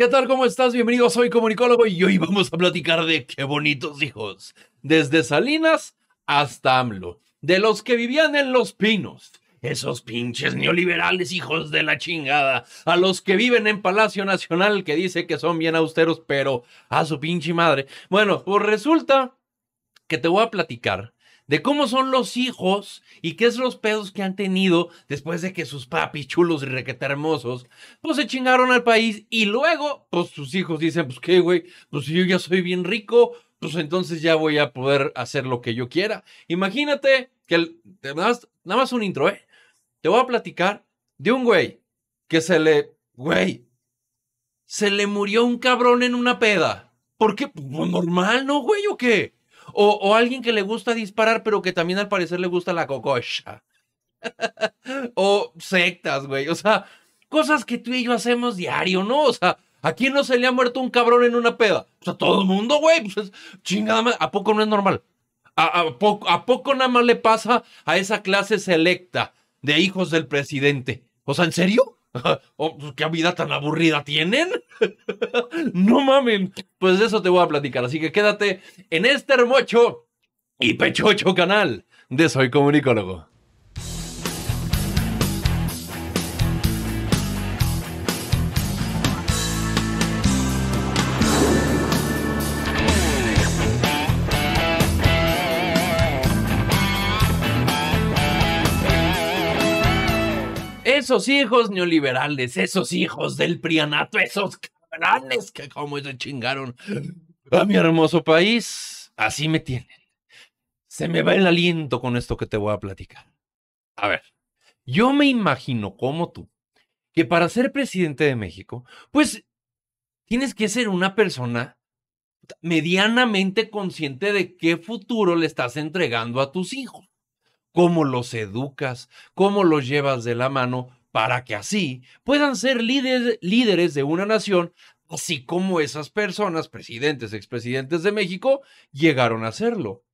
¿Qué tal? ¿Cómo estás? Bienvenido, soy comunicólogo y hoy vamos a platicar de qué bonitos hijos. Desde Salinas hasta AMLO. De los que vivían en Los Pinos. Esos pinches neoliberales hijos de la chingada. A los que viven en Palacio Nacional que dice que son bien austeros, pero a su pinche madre. Bueno, pues resulta que te voy a platicar de cómo son los hijos y qué es los pedos que han tenido después de que sus papis chulos y requeta hermosos, pues se chingaron al país y luego, pues sus hijos dicen, pues qué, güey, pues yo ya soy bien rico, pues entonces ya voy a poder hacer lo que yo quiera. Imagínate que, nada, más, nada más un intro, ¿eh? Te voy a platicar de un güey que se le, güey, se le murió un cabrón en una peda. ¿Por qué? Pues normal, ¿no, güey, o qué? O, o alguien que le gusta disparar, pero que también al parecer le gusta la cococha. o sectas, güey. O sea, cosas que tú y yo hacemos diario, ¿no? O sea, ¿a quién no se le ha muerto un cabrón en una peda? O sea, todo el mundo, güey. Pues, chingada ¿A poco no es normal? ¿A, a, poco, ¿A poco nada más le pasa a esa clase selecta de hijos del presidente? O sea, ¿en serio? Oh, pues, ¿Qué vida tan aburrida tienen? no mamen. Pues de eso te voy a platicar. Así que quédate en este hermocho y pechocho canal de Soy Comunicólogo. esos hijos neoliberales, esos hijos del prianato, esos cabrones que como se chingaron a mi hermoso país, así me tienen. Se me va el aliento con esto que te voy a platicar. A ver, yo me imagino como tú, que para ser presidente de México, pues tienes que ser una persona medianamente consciente de qué futuro le estás entregando a tus hijos, cómo los educas, cómo los llevas de la mano, para que así puedan ser líderes de una nación, así como esas personas, presidentes, expresidentes de México, llegaron a hacerlo.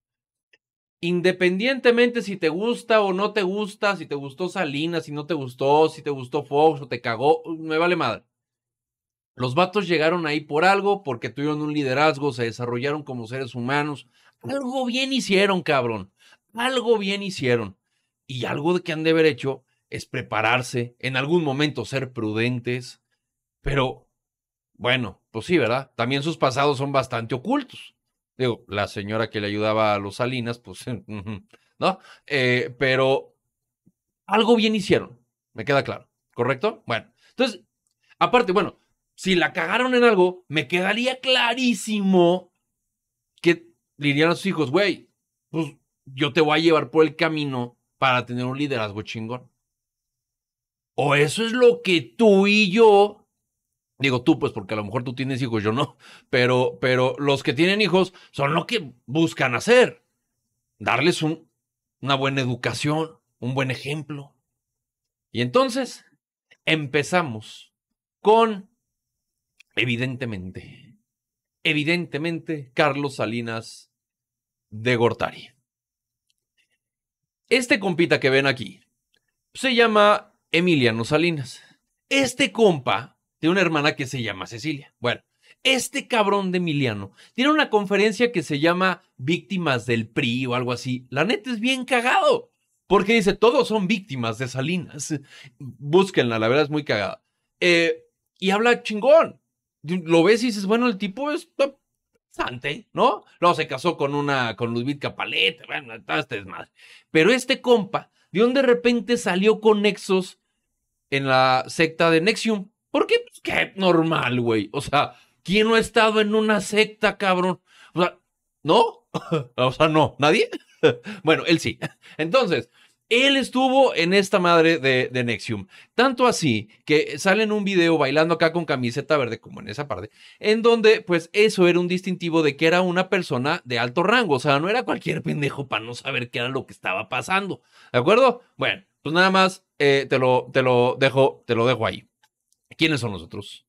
Independientemente si te gusta o no te gusta, si te gustó Salinas, si no te gustó, si te gustó Fox o te cagó, uh, me vale madre. Los vatos llegaron ahí por algo, porque tuvieron un liderazgo, se desarrollaron como seres humanos. Algo bien hicieron, cabrón. Algo bien hicieron. Y algo que han de haber hecho es prepararse, en algún momento ser prudentes, pero bueno, pues sí, ¿verdad? También sus pasados son bastante ocultos. Digo, la señora que le ayudaba a los Salinas, pues, ¿no? Eh, pero algo bien hicieron, me queda claro, ¿correcto? Bueno, entonces, aparte, bueno, si la cagaron en algo, me quedaría clarísimo que dirían a sus hijos, güey, pues yo te voy a llevar por el camino para tener un liderazgo chingón. O eso es lo que tú y yo, digo tú, pues porque a lo mejor tú tienes hijos, yo no, pero, pero los que tienen hijos son lo que buscan hacer. Darles una buena educación, un buen ejemplo. Y entonces empezamos con, evidentemente, evidentemente, Carlos Salinas de Gortari. Este compita que ven aquí se llama Emiliano Salinas. Este compa tiene una hermana que se llama Cecilia. Bueno, este cabrón de Emiliano tiene una conferencia que se llama Víctimas del PRI o algo así. La neta es bien cagado. Porque dice, todos son víctimas de Salinas. Búsquenla, la verdad es muy cagada. Eh, y habla chingón. Lo ves y dices, bueno, el tipo es sante, ¿no? Luego se casó con una, con Ludwig Capalete, bueno, esta es más. Pero este compa, de donde de repente salió con nexos en la secta de Nexium. ¿Por qué? Pues qué normal, güey. O sea, ¿quién no ha estado en una secta, cabrón? O sea, ¿no? o sea, no, ¿nadie? bueno, él sí. Entonces, él estuvo en esta madre de, de, Nexium. Tanto así que sale en un video bailando acá con camiseta verde, como en esa parte, en donde pues eso era un distintivo de que era una persona de alto rango. O sea, no era cualquier pendejo para no saber qué era lo que estaba pasando. ¿De acuerdo? Bueno, pues nada más eh, te, lo, te, lo dejo, te lo dejo ahí. ¿Quiénes son nosotros?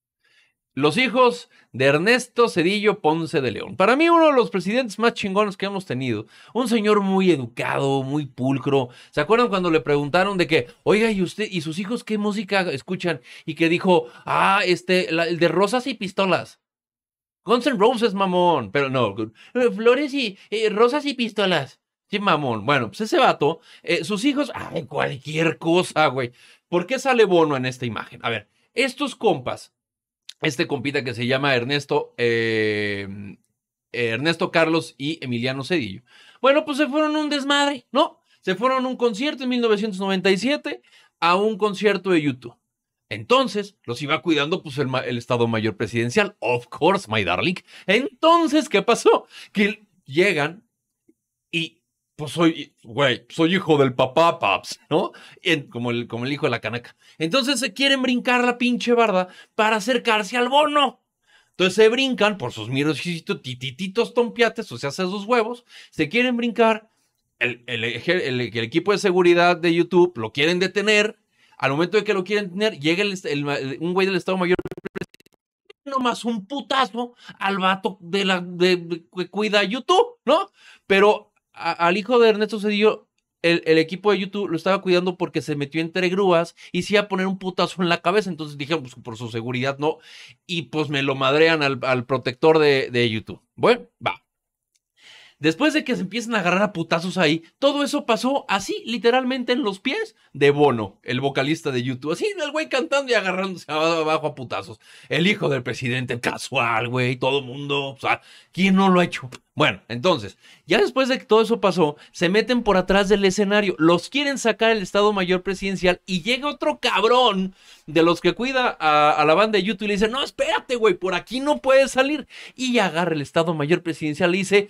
Los hijos de Ernesto Cedillo Ponce de León. Para mí uno de los presidentes más chingones que hemos tenido. Un señor muy educado, muy pulcro. ¿Se acuerdan cuando le preguntaron de que, oiga, ¿y usted y sus hijos qué música escuchan? Y que dijo, ah, este, el de rosas y pistolas. Guns N' Roses, mamón. Pero no, eh, flores y eh, rosas y pistolas. Qué mamón. Bueno, pues ese vato, eh, sus hijos, ay, cualquier cosa, güey. ¿Por qué sale Bono en esta imagen? A ver, estos compas, este compita que se llama Ernesto, em, Ernesto Carlos y Emiliano Cedillo. Bueno, pues se fueron un desmadre, ¿no? Se fueron a un concierto en 1997 a un concierto de YouTube. Entonces, los iba cuidando pues, el, el Estado Mayor Presidencial. Of course, my darling. Entonces, ¿qué pasó? Que llegan y pues soy, güey, soy hijo del papá, paps, ¿no? como, el, como el hijo de la canaca. Entonces se quieren brincar la pinche barda para acercarse al bono. Entonces se brincan por sus miros titititos tompiates, o sea, hace sus huevos, se quieren brincar. El, el, equipo de seguridad de YouTube lo quieren detener. Al momento de que lo quieren detener, llega un güey del Estado Mayor nomás un putazo al vato de la de, que cuida YouTube, ¿no? Pero al hijo de Ernesto Cedillo, el, el, equipo de YouTube lo estaba cuidando porque se metió entre grúas y se iba a poner un putazo en la cabeza. Entonces dijeron, pues por su seguridad no. Y pues me lo madrean al, protector de YouTube. Bueno, va. Después de que se empiecen a agarrar a putazos ahí, todo eso pasó así, literalmente en los pies de Bono, el vocalista de YouTube. Así, el güey cantando y agarrándose abajo a putazos. El hijo del presidente, casual, güey, todo mundo. O sea, ¿quién no lo ha hecho? Bueno, entonces, ya después de que todo eso pasó, se meten por atrás del escenario, los quieren sacar el Estado Mayor Presidencial y llega otro cabrón de los que cuida a, a la banda de YouTube y le dice, no, espérate, güey, por aquí no puedes salir. Y agarra el Estado Mayor Presidencial y dice,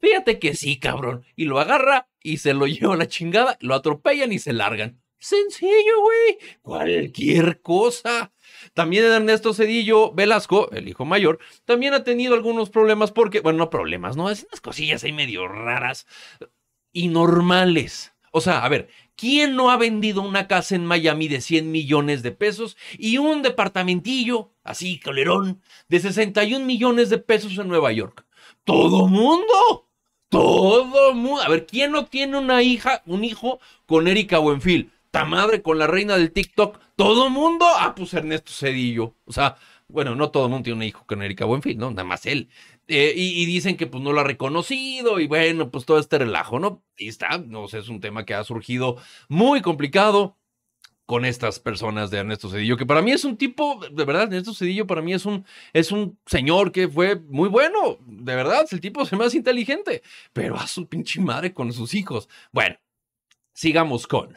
Fíjate que sí, cabrón. Y lo agarra y se lo lleva a la chingada, lo atropellan y se largan. Sencillo, güey. Cualquier cosa. También Ernesto Cedillo Velasco, el hijo mayor, también ha tenido algunos problemas porque, bueno, no problemas, ¿no? Es unas cosillas ahí medio raras y normales. O sea, a ver, ¿quién no ha vendido una casa en Miami de 100 millones de pesos y un departamentillo, así, colerón, de 61 millones de pesos en Nueva York? ¡Todo mundo! todo mundo. A ver, ¿quién no tiene una hija, un hijo con Erika Buenfil? Ta madre con la reina del TikTok. Todo mundo. Ah, pues Ernesto Cedillo. O sea, bueno, no todo mundo tiene un hijo con Erika Buenfil, ¿no? Nada más él. Eh, y, y, dicen que pues no lo ha reconocido y bueno, pues todo este relajo, ¿no? Y está, no sé, es un tema que ha surgido muy complicado con estas personas de Ernesto Cedillo, que para mí es un tipo, de verdad, Ernesto Cedillo para mí es un, es un señor que fue muy bueno, de verdad, el tipo más inteligente, pero a su pinche madre con sus hijos. Bueno, sigamos con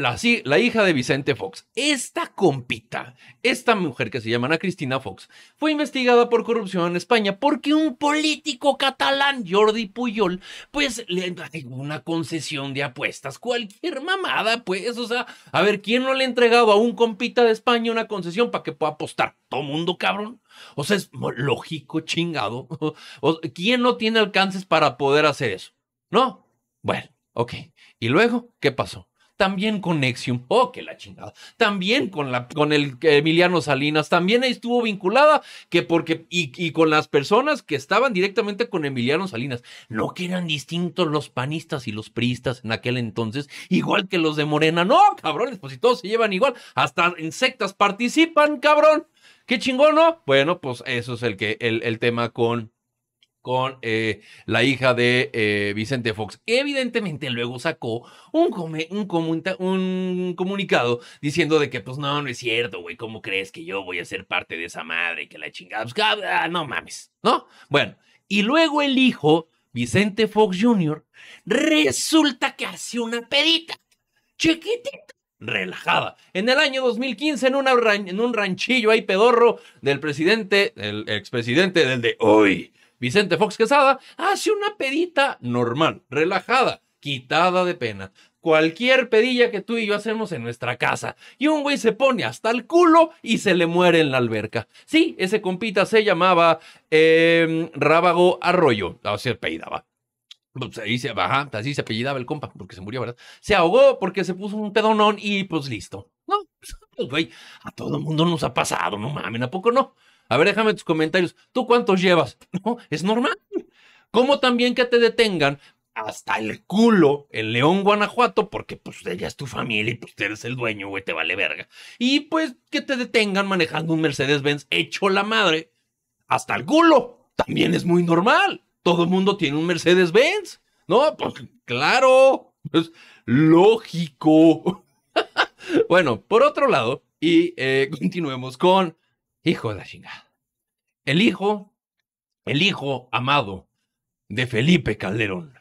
la, la, hija de Vicente Fox, esta compita, esta mujer que se llama Ana Cristina Fox, fue investigada por corrupción en España porque un político catalán, Jordi Puyol, pues le da una concesión de apuestas, cualquier mamada, pues, o sea, a ver, ¿quién no le ha entregado a un compita de España una concesión para que pueda apostar? Todo mundo, cabrón. O sea, es lógico, chingado. ¿Quién no tiene alcances para poder hacer eso? ¿No? Bueno, ok. ¿Y luego qué pasó? también con Nexium, oh, que la chingada, también con, la, con el Emiliano Salinas, también ahí estuvo vinculada, que porque, y, y, con las personas que estaban directamente con Emiliano Salinas, no que eran distintos los panistas y los priistas en aquel entonces, igual que los de Morena, no, cabrones, pues si todos se llevan igual, hasta sectas participan, cabrón, qué chingón, ¿no? Bueno, pues eso es el, que, el, el tema con con eh, la hija de eh, Vicente Fox. Evidentemente luego sacó un, un, comunicado diciendo de que pues no, no es cierto, güey, ¿cómo crees que yo voy a ser parte de esa madre que la chingada? Pues, ah, no mames, ¿no? Bueno, y luego el hijo, Vicente Fox Jr., resulta que hace una pedita chiquitita relajada. En el año 2015, en, en un ranchillo ahí pedorro del presidente, el expresidente del de hoy, Vicente Fox Quesada hace una pedita normal, relajada, quitada de pena. Cualquier pedilla que tú y yo hacemos en nuestra casa. Y un güey se pone hasta el culo y se le muere en la alberca. Sí, ese compita se llamaba eh, Rábago Arroyo. O pues ahí se, bajaba, así se apellidaba el compa, porque se murió, ¿verdad? Se ahogó porque se puso un pedonón y pues listo. No, pues, güey, a todo mundo nos ha pasado, no mames? ¿a poco no? A ver, déjame tus comentarios. ¿Tú cuántos llevas? No, es normal. Como también que te detengan hasta el culo en León, Guanajuato, porque pues ella es tu familia y pues eres el dueño, güey, te vale verga. Y pues que te detengan manejando un Mercedes-Benz hecho la madre hasta el culo. También es muy normal. Todo el mundo tiene un Mercedes-Benz. No, pues claro, es lógico. bueno, por otro lado, y eh, continuemos con Hijo de la chingada. El hijo, el hijo amado de Felipe Calderón.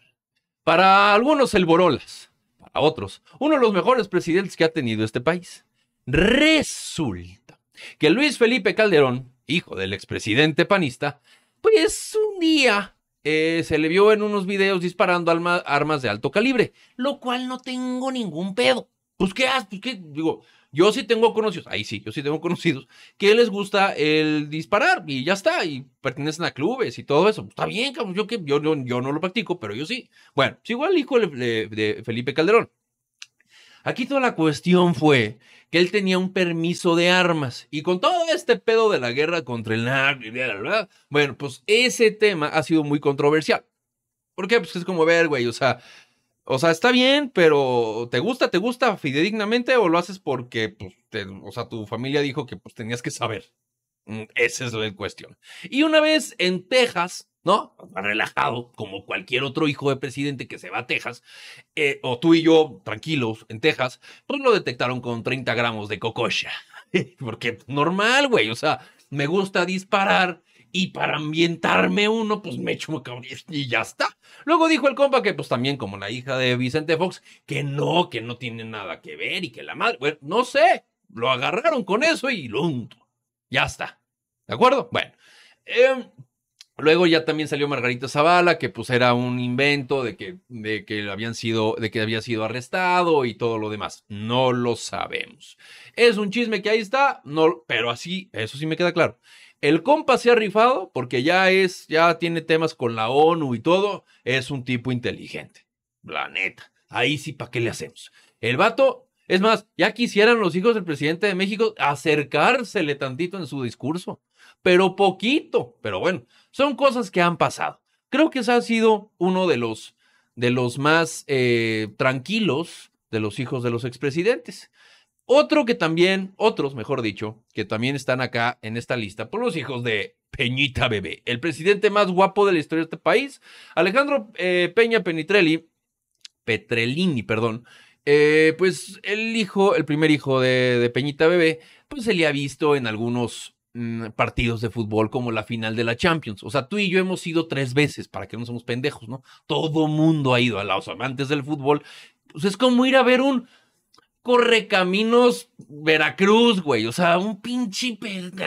Para algunos el Borolas, para otros, uno de los mejores presidentes que ha tenido este país. Resulta que Luis Felipe Calderón, hijo del expresidente panista, pues un día eh, se le vio en unos videos disparando armas de alto calibre, lo cual no tengo ningún pedo. Pues qué haces, pues qué, digo, yo sí tengo conocidos, ahí sí, yo sí tengo conocidos que les gusta el disparar y ya está, y pertenecen a clubes y todo eso. Está bien, yo, que, yo, no lo practico, pero yo sí. Bueno, es pues igual hijo de, Felipe Calderón. Aquí toda la cuestión fue que él tenía un permiso de armas y con todo este pedo de la guerra contra el narco bueno, pues ese tema ha sido muy controversial. ¿Por qué? Pues es como ver, güey, o sea, o sea, está bien, pero ¿te gusta, te gusta fidedignamente o lo haces porque, pues, o sea, tu familia dijo que pues tenías que saber? Mm, esa es la cuestión. Y una vez en Texas, ¿no? Pues, relajado, como cualquier otro hijo de presidente que se va a Texas, eh, o tú y yo, tranquilos, en Texas, pues lo detectaron con 30 gramos de cococha. porque normal, güey, o sea, me gusta disparar y para ambientarme uno, pues me echo y ya está. Luego dijo el compa que pues también como la hija de Vicente Fox, que no, que no tiene nada que ver y que la madre, bueno, no sé, lo agarraron con eso y lo Ya está. ¿De acuerdo? Bueno. Em, luego ya también salió Margarita Zavala, que pues era un invento de que, de que habían sido, de que había sido arrestado y todo lo demás. No lo sabemos. Es un chisme que ahí está, no, pero así, eso sí me queda claro. El compa se ha rifado porque ya es, ya tiene temas con la ONU y todo. Es un tipo inteligente. La neta. Ahí sí, ¿para qué le hacemos? El vato, es más, ya quisieran los hijos del presidente de México acercársele tantito en su discurso. Pero poquito. Pero bueno, son cosas que han pasado. Creo que ese ha sido uno de los, de los más eh, tranquilos de los hijos de los expresidentes. Otro que también, otros mejor dicho, que también están acá en esta lista por los hijos de Peñita Bebé, el presidente más guapo de la historia de este país, Alejandro eh, Peña Penitrelli, Petrellini, perdón, eh, pues el hijo, el primer hijo de, Peñita Bebé, pues se le ha visto en algunos mm, partidos de fútbol como la final de la Champions. O sea, tú y yo hemos ido tres veces, para que no seamos pendejos, ¿no? Todo mundo ha ido a los amantes del fútbol. Pues es como ir a ver un recaminos Veracruz, güey. O sea, un pinche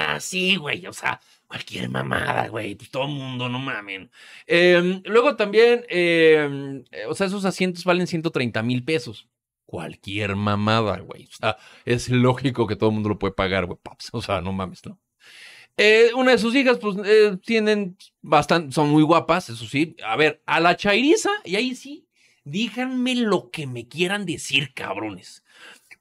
así, güey. O sea, cualquier mamada, güey. Pues todo mundo, no mamen. Em, luego también, em, eh, o sea, esos asientos valen 130 mil pesos. Cualquier mamada, güey. O sea, es lógico que todo el mundo lo puede pagar, güey. O sea, no mames, ¿no? Eh, una de sus hijas, pues, eh, tienen bastante, son muy guapas, eso sí. A ver, a la chairiza, y ahí sí, díganme lo que me quieran decir, cabrones.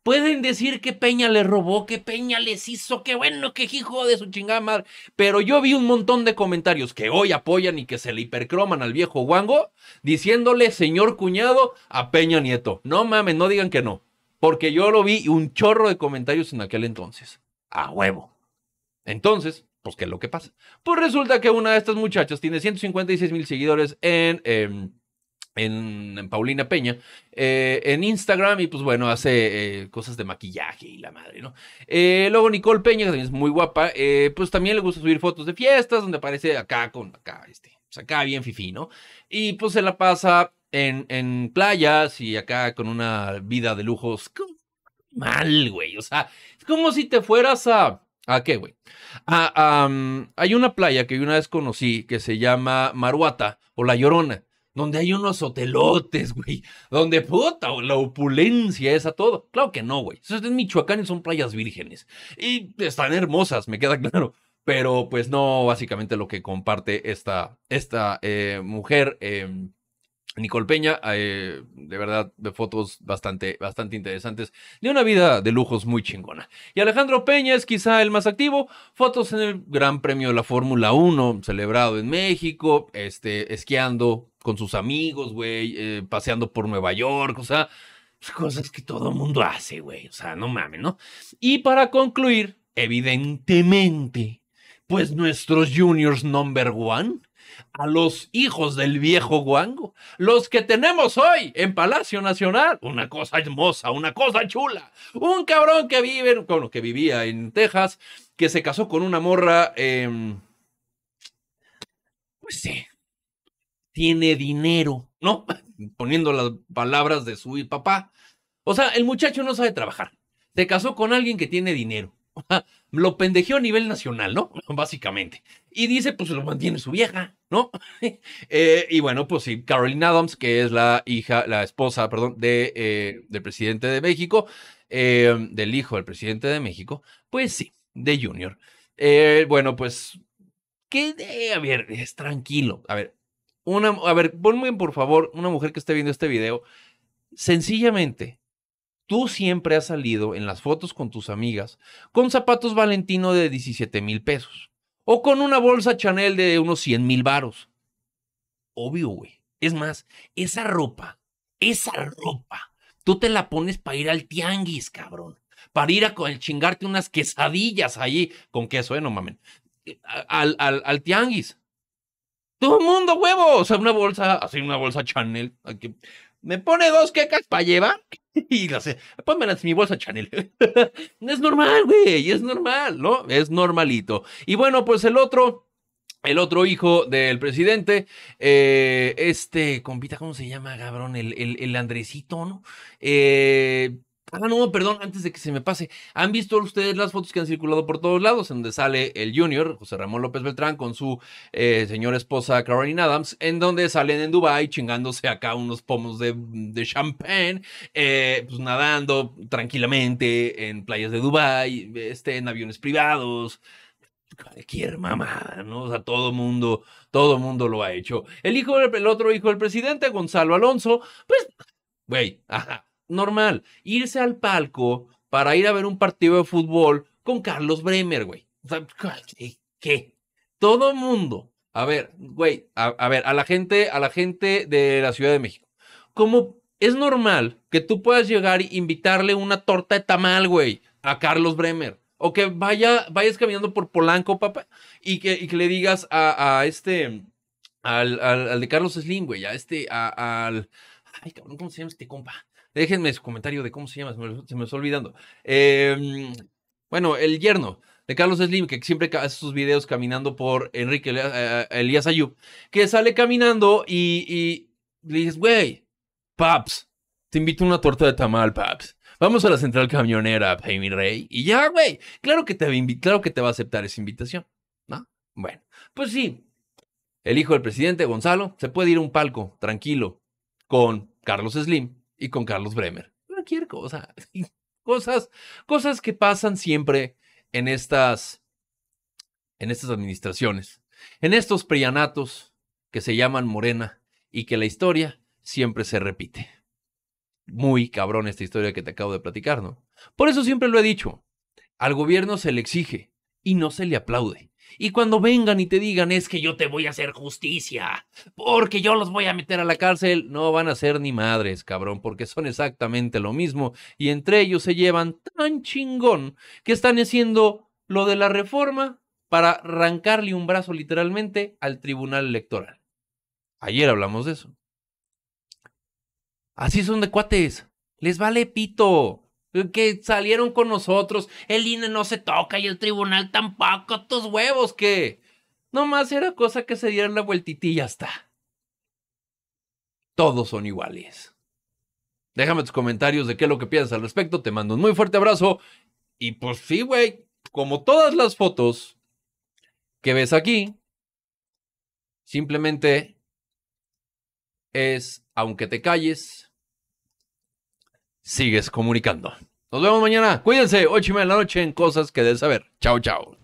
Pueden decir que Peña le robó, que Peña les hizo, que bueno, que hijo de su chingada madre. Pero yo vi un montón de comentarios que hoy apoyan y que se le hipercroman al viejo Wango, diciéndole señor cuñado a Peña Nieto. No mames, no digan que no. Porque yo lo vi un chorro de comentarios en aquel entonces. A huevo. Entonces, pues, ¿qué es lo que pasa? Pues resulta que una de estas muchachas tiene 156 mil seguidores en... Em, en, Paulina Peña, eh, en Instagram y pues bueno, hace eh, cosas de maquillaje y la madre, ¿no? Eh, luego Nicole Peña, que también es muy guapa, pues también le gusta subir fotos de fiestas donde aparece acá con acá, este, pues, acá bien fifí, ¿no? Y pues se la pasa en, en playas y acá con una vida de lujos mal, güey, o sea, es como si te fueras a... ¿A qué, güey? hay una playa que una vez conocí que se llama Maruata o La Llorona donde hay unos hotelotes, güey, donde puta, la opulencia es a todo. Claro que no, güey. en Michoacán son playas vírgenes. Y están hermosas, me queda claro. Pero pues no, básicamente lo que comparte esta, esta eh, mujer, eh, Nicole Peña, eh, de verdad, de fotos bastante, bastante interesantes, de una vida de lujos muy chingona. Y Alejandro Peña es quizá el más activo, fotos en el Gran Premio de la Fórmula 1, celebrado en México, este, esquiando, con sus amigos, güey, eh, paseando por Nueva York, o sea, cosas que todo mundo hace, güey, o sea, no mames, ¿no? Y para concluir, evidentemente, pues nuestros juniors number one, a los hijos del viejo guango, los que tenemos hoy en Palacio Nacional, una cosa hermosa, una cosa chula, un cabrón que vive, bueno, que vivía en Texas, que se casó con una morra, eh, pues sí, tiene dinero, ¿no? Poniendo las palabras de su papá. O sea, el muchacho no sabe trabajar. Se casó con alguien que tiene dinero. Lo pendejeó a nivel nacional, ¿no? Básicamente. Y dice, pues lo mantiene su vieja, ¿no? Eh, y bueno, pues sí, Carolina Adams, que es la hija, la esposa, perdón, de, eh, del presidente de México, eh, del hijo del presidente de México, pues sí, de Junior. bueno, pues, que, a ver, es tranquilo. A ver, una, a ver, ponme por favor, una mujer que esté viendo este video, sencillamente, tú siempre has salido en las fotos con tus amigas con zapatos Valentino de 17 mil pesos o con una bolsa Chanel de unos 100 mil varos. Obvio, güey. Es más, esa ropa, esa ropa, tú te la pones para ir al tianguis, cabrón. Para ir a chingarte unas quesadillas allí con queso, eh, no mamen. Eh, al, al, al tianguis. Todo el mundo, huevo. O sea, una bolsa, así una bolsa Chanel. Aquí. Me pone dos quecas para llevar y las pónmelas en mi bolsa Chanel. es normal, güey, es normal, ¿no? Es normalito. Y bueno, pues el otro, el otro hijo del presidente, eh, este compita, ¿cómo se llama, cabrón? El, el, el Andresito, ¿no? Eh Ah, no, perdón, antes de que se me pase. ¿Han visto ustedes las fotos que han circulado por todos lados? En donde sale el Junior, José Ramón López Beltrán, con su eh, señora esposa Caroline Adams, en donde salen en Dubai chingándose acá unos pomos de, champán, eh, pues nadando tranquilamente en playas de Dubai, este, en aviones privados cualquier mamada, ¿no? O sea, todo mundo, todo mundo lo ha hecho. El hijo el otro hijo del presidente, Gonzalo Alonso, pues, güey, ajá normal. Irse al palco para ir a ver un partido de fútbol con Carlos Bremer, güey. ¿qué? Todo mundo. A ver, güey, a, ver, a la gente, a la gente de la Ciudad de México. ¿Cómo es normal que tú puedas llegar e invitarle una torta de tamal, güey, a Carlos Bremer? O que vaya, vayas caminando por Polanco, papá, y que, le digas a, este, al, de Carlos Slim, güey, a este, al... Ay, cabrón, ¿cómo se llama este compa? Déjenme su comentario de cómo se llama, se me, está olvidando. Em, bueno, el yerno de Carlos Slim, que siempre hace sus videos caminando por Enrique eh, eh, Elías, Ayub, que sale caminando y, le dices, güey, paps, te invito a una torta de tamal, paps. Vamos a la central camionera, Jaime Rey. Y ya, güey, claro que te va a claro que te va a aceptar esa invitación, ¿no? Bueno, pues sí. El hijo del presidente, Gonzalo, se puede ir a un palco, tranquilo, con Carlos Slim, y con Carlos Bremer. Cualquier cosa. Cosas, cosas que pasan siempre en estas, en estas administraciones, en estos prianatos que se llaman Morena y que la historia siempre se repite. Muy cabrón esta historia que te acabo de platicar, ¿no? Por eso siempre lo he dicho, al gobierno se le exige y no se le aplaude. Y cuando vengan y te digan es que yo te voy a hacer justicia, porque yo los voy a meter a la cárcel, no van a ser ni madres, cabrón, porque son exactamente lo mismo. Y entre ellos se llevan tan chingón que están haciendo lo de la reforma para arrancarle un brazo literalmente al tribunal electoral. Ayer hablamos de eso. Así son de cuates. Les vale pito que salieron con nosotros, el INE no se toca y el tribunal tampoco, tus huevos que nomás era cosa que se dieran la vueltita y ya está. Todos son iguales. Déjame tus comentarios de qué es lo que piensas al respecto, te mando un muy fuerte abrazo y pues sí, güey, como todas las fotos que ves aquí, simplemente es, aunque te calles, sigues comunicando. Nos vemos mañana. Cuídense, Ocho y media de la noche en Cosas que debes saber. Chao, chao.